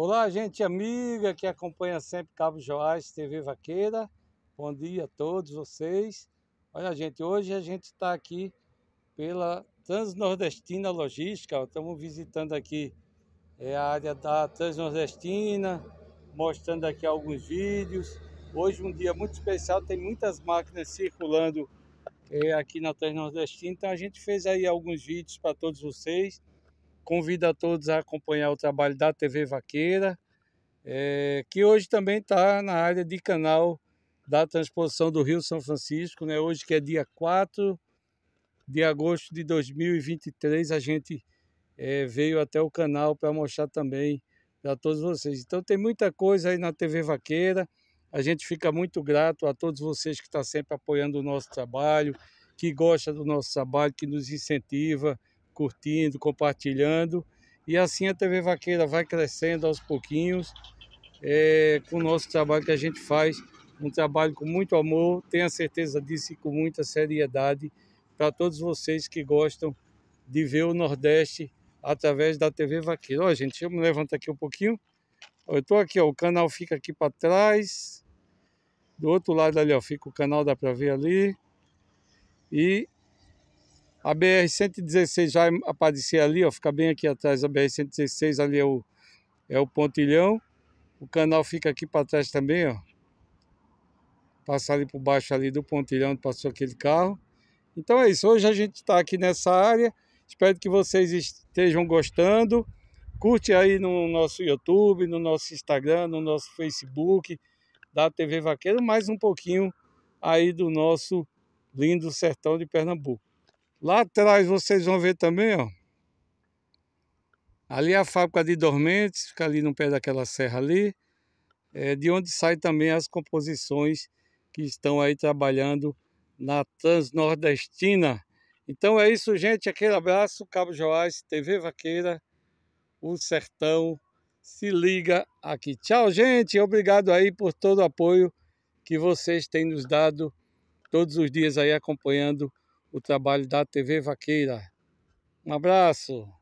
Olá, gente amiga que acompanha sempre Cabo Joás TV Vaqueira. Bom dia a todos vocês. Olha, gente, hoje a gente está aqui pela Transnordestina Logística. Estamos visitando aqui é, a área da Transnordestina, mostrando aqui alguns vídeos. Hoje um dia muito especial, tem muitas máquinas circulando é, aqui na Transnordestina. Então a gente fez aí alguns vídeos para todos vocês. Convido a todos a acompanhar o trabalho da TV Vaqueira, é, que hoje também está na área de canal da transposição do Rio São Francisco. Né? Hoje que é dia 4 de agosto de 2023, a gente é, veio até o canal para mostrar também para todos vocês. Então tem muita coisa aí na TV Vaqueira. A gente fica muito grato a todos vocês que estão tá sempre apoiando o nosso trabalho, que gosta do nosso trabalho, que nos incentiva, curtindo, compartilhando. E assim a TV Vaqueira vai crescendo aos pouquinhos é, com o nosso trabalho que a gente faz. Um trabalho com muito amor, tenha certeza disso e com muita seriedade para todos vocês que gostam de ver o Nordeste através da TV Vaqueira. Ó, gente, deixa eu me levantar aqui um pouquinho. Ó, eu estou aqui, ó, o canal fica aqui para trás. Do outro lado ali, ó, fica o canal, dá para ver ali. E a BR-116 já aparecer ali, ó, fica bem aqui atrás a BR-116, ali é o, é o pontilhão. O canal fica aqui para trás também, ó. Passa ali por baixo ali do pontilhão onde passou aquele carro. Então é isso, hoje a gente está aqui nessa área. Espero que vocês estejam gostando. Curte aí no nosso YouTube, no nosso Instagram, no nosso Facebook da TV Vaqueiro, mais um pouquinho aí do nosso lindo sertão de Pernambuco. Lá atrás vocês vão ver também, ó. Ali é a fábrica de dormentes, fica ali no pé daquela serra ali, é de onde saem também as composições que estão aí trabalhando na Transnordestina. Então é isso, gente. Aquele abraço, Cabo Joás, TV Vaqueira, o Sertão. Se liga aqui. Tchau, gente. Obrigado aí por todo o apoio que vocês têm nos dado todos os dias aí acompanhando o trabalho da TV Vaqueira. Um abraço!